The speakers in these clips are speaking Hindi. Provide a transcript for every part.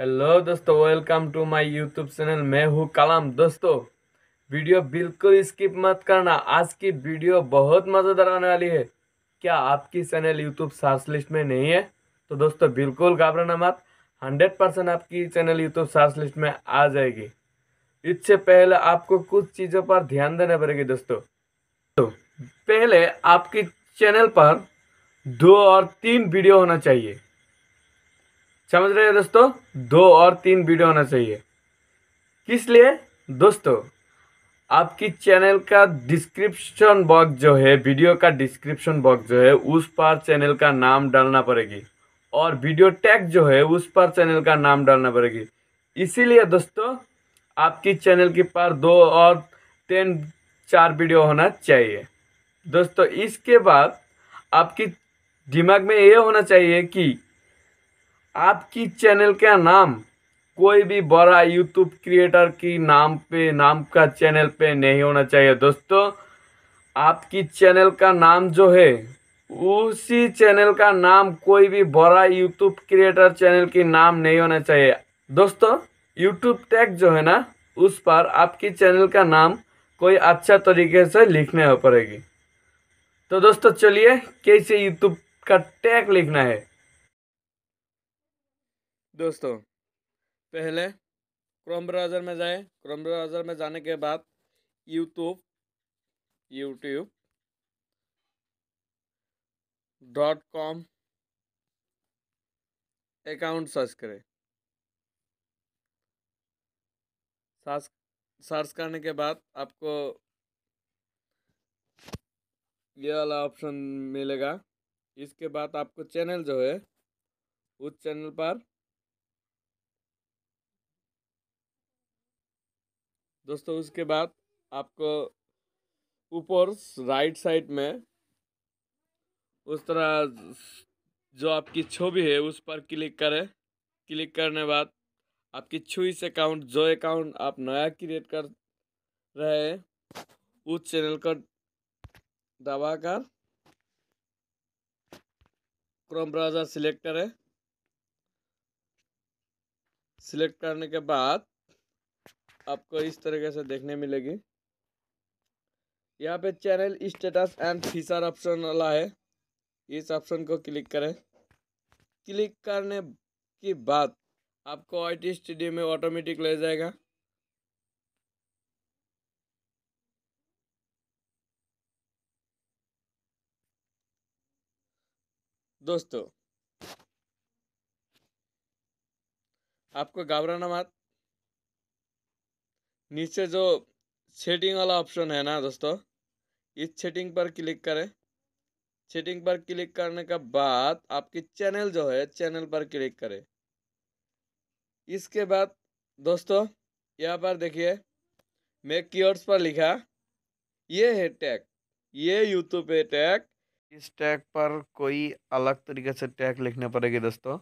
हेलो दोस्तों welcome to my YouTube channel मैं हूँ कलाम दोस्तों वीडियो बिल्कुल स्किप मत करना आज की वीडियो बहुत मज़ेदार आने वाली है क्या आपकी चैनल यूट्यूब सर्च लिस्ट में नहीं है तो दोस्तों बिल्कुल घबराना मत हंड्रेड परसेंट आपकी चैनल यूट्यूब सर्च लिस्ट में आ जाएगी इससे पहले आपको कुछ चीज़ों पर ध्यान देना पड़ेगी दोस्तों तो पहले आपकी चैनल पर दो और तीन वीडियो होना चाहिए समझ रहे हो दोस्तों दो और तीन वीडियो होना चाहिए किस लिए दोस्तों आपकी चैनल का डिस्क्रिप्शन बॉक्स जो है वीडियो का डिस्क्रिप्शन बॉक्स जो है उस पर चैनल का नाम डालना पड़ेगी और वीडियो टैग जो है उस पर चैनल का नाम डालना पड़ेगी इसीलिए दोस्तों आपकी चैनल के पार दो और तीन चार वीडियो होना चाहिए दोस्तों इसके बाद आपकी दिमाग में ये होना चाहिए कि आपकी चैनल का नाम कोई भी बड़ा यूट्यूब क्रिएटर की नाम पे नाम का चैनल पे नहीं होना चाहिए दोस्तों आपकी चैनल का नाम जो है उसी चैनल का नाम कोई भी बड़ा यूट्यूब क्रिएटर चैनल की नाम नहीं होना चाहिए दोस्तों यूट्यूब टैग जो है ना उस पर आपकी चैनल का नाम कोई अच्छा तरीके से लिखने पड़ेगी तो दोस्तों चलिए कैसे यूट्यूब का टैग लिखना है दोस्तों पहले क्रोम ब्राउज़र में जाए क्रोम ब्राउज़र में जाने के बाद YouTube YouTube dot com account search करें सर्च सर्च करने के बाद आपको ये वाला ऑप्शन मिलेगा इसके बाद आपको चैनल जो है उस चैनल पर दोस्तों उसके बाद आपको ऊपर राइट साइड में उस तरह जो आपकी छवि है उस पर क्लिक करें क्लिक करने बाद आपकी छुई से अकाउंट जो अकाउंट आप नया क्रिएट कर रहे हैं उस चैनल को दबाकर क्रोम ब्राउज़र सिलेक्ट करें सिलेक्ट करने के बाद आपको इस तरीके से देखने मिलेगी यहाँ पे channel status and feature option वाला है इस ऑप्शन को क्लिक करें क्लिक करने के बाद आपको आई टी स्टूडियो में ऑटोमेटिक ले जाएगा दोस्तों आपको घबराना मत नीचे जो सेटिंग वाला ऑप्शन है ना दोस्तों इस सेटिंग पर क्लिक करें सेटिंग पर क्लिक करने के बाद आपकी चैनल जो है चैनल पर क्लिक करें इसके बाद दोस्तों यहाँ पर देखिए मैं कीवर्ड्स पर लिखा ये है टैग ये यूट्यूब है टैग इस टैग पर कोई अलग तरीके से टैग लिखना पड़ेगी दोस्तों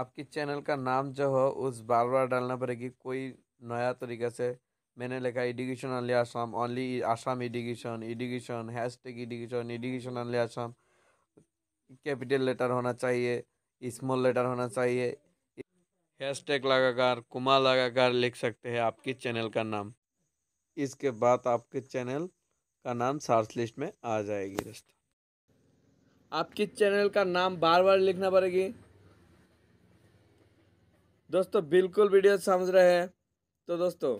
आपकी चैनल का नाम जो हो उस बार बार डालना पड़ेगी कोई नया तरीके से मैंने लिखा education only Assam only Assam education education hashtag education education only Assam capital letter होना चाहिए स्मॉल लेटर होना चाहिए हैश टैग लगाकर कुमा लगाकर लिख सकते हैं आपके चैनल का नाम इसके बाद आपके चैनल का नाम सार्च लिस्ट में आ जाएगी दोस्तों आपके चैनल का नाम बार बार लिखना पड़ेगी दोस्तों बिल्कुल वीडियो समझ रहे हैं तो दोस्तों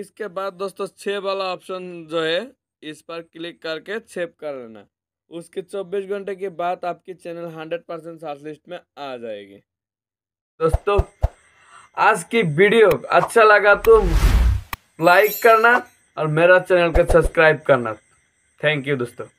इसके बाद दोस्तों छ वाला ऑप्शन जो है इस पर क्लिक करके छेप कर लेना उसके 24 घंटे के बाद आपकी चैनल 100 परसेंट सर्च लिस्ट में आ जाएगी दोस्तों आज की वीडियो अच्छा लगा तो लाइक करना और मेरा चैनल को सब्सक्राइब करना थैंक यू दोस्तों